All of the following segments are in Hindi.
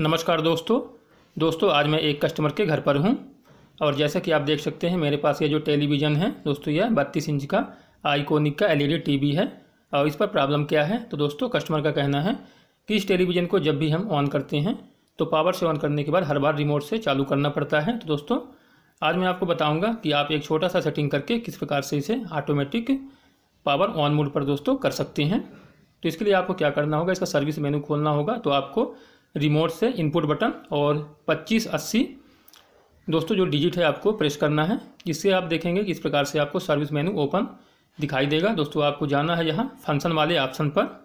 नमस्कार दोस्तों दोस्तों आज मैं एक कस्टमर के घर पर हूँ और जैसा कि आप देख सकते हैं मेरे पास ये जो टेलीविज़न है दोस्तों यह बत्तीस इंच का आइकोनिक का एलईडी टीवी है और इस पर प्रॉब्लम क्या है तो दोस्तों कस्टमर का कहना है कि इस टेलीविज़न को जब भी हम ऑन करते हैं तो पावर से ऑन करने के बाद हर बार रिमोट से चालू करना पड़ता है तो दोस्तों आज मैं आपको बताऊँगा कि आप एक छोटा सा सेटिंग करके किस प्रकार से इसे ऑटोमेटिक पावर ऑन मोड पर दोस्तों कर सकते हैं तो इसके लिए आपको क्या करना होगा इसका सर्विस मेनू खोलना होगा तो आपको रिमोट से इनपुट बटन और 2580 दोस्तों जो डिजिट है आपको प्रेस करना है इससे आप देखेंगे कि इस प्रकार से आपको सर्विस मेनू ओपन दिखाई देगा दोस्तों आपको जाना है यहाँ फंक्शन वाले ऑप्शन पर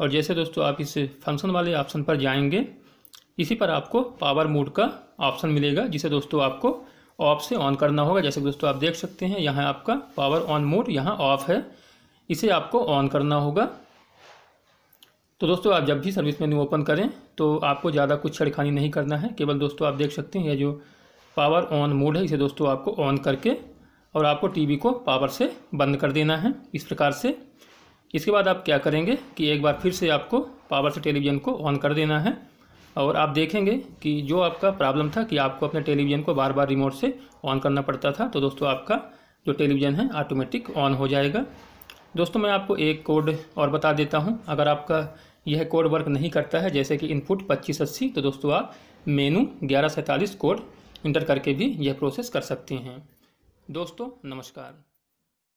और जैसे दोस्तों आप इस फंक्शन वाले ऑप्शन पर जाएंगे इसी पर आपको पावर मोड का ऑप्शन मिलेगा जिसे दोस्तों आपको ऑफ से ऑन करना होगा जैसे दोस्तों आप देख सकते हैं यहाँ आपका पावर ऑन मोड यहाँ ऑफ है इसे आपको ऑन करना होगा तो दोस्तों आप जब भी सर्विस मेन्यू ओपन करें तो आपको ज़्यादा कुछ छेड़खानी नहीं करना है केवल दोस्तों आप देख सकते हैं यह जो पावर ऑन मोड है इसे दोस्तों आपको ऑन करके और आपको टीवी को पावर से बंद कर देना है इस प्रकार से इसके बाद आप क्या करेंगे कि एक बार फिर से आपको पावर से टेलीविज़न को ऑन कर देना है और आप देखेंगे कि जो आपका प्रॉब्लम था कि आपको अपने टेलीविज़न को बार बार रिमोट से ऑन करना पड़ता था तो दोस्तों आपका जो टेलीविज़न है ऑटोमेटिक ऑन हो जाएगा दोस्तों मैं आपको एक कोड और बता देता हूँ अगर आपका यह कोड वर्क नहीं करता है जैसे कि इनपुट पच्चीस अस्सी तो दोस्तों आप मेनू ग्यारह सैंतालीस कोड इंटर करके भी यह प्रोसेस कर सकते हैं दोस्तों नमस्कार